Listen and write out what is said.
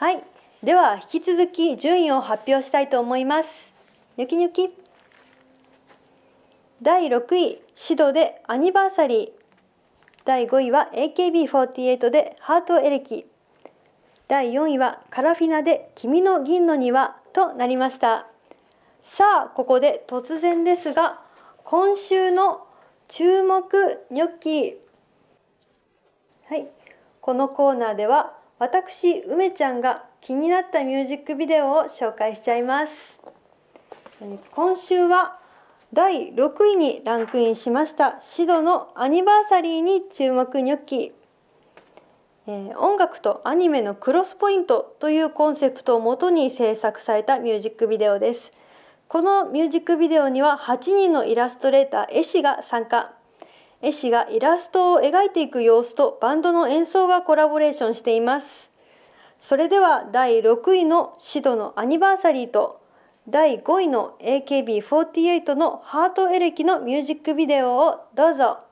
はい、では引き続き順位を発表したいと思います。ニョキニョキ。第6位シドでアニバーサリー。第5位は AKB48 でハートエレキ。第4位はカラフィナで君の銀の庭となりました。さあここで突然ですが今週の注目ニョッキはいこのコーナーでは私梅ちゃんが気になったミュージックビデオを紹介しちゃいます今週は第6位にランクインしましたシドのアニバーサリーに注目ニョッキ、えー、音楽とアニメのクロスポイントというコンセプトをもとに制作されたミュージックビデオですこのミュージックビデオには8人のイラストレーター絵師が参加絵師がイラストを描いていく様子とバンドの演奏がコラボレーションしていますそれでは第6位のシドのアニバーサリーと第5位の AKB48 のハートエレキのミュージックビデオをどうぞ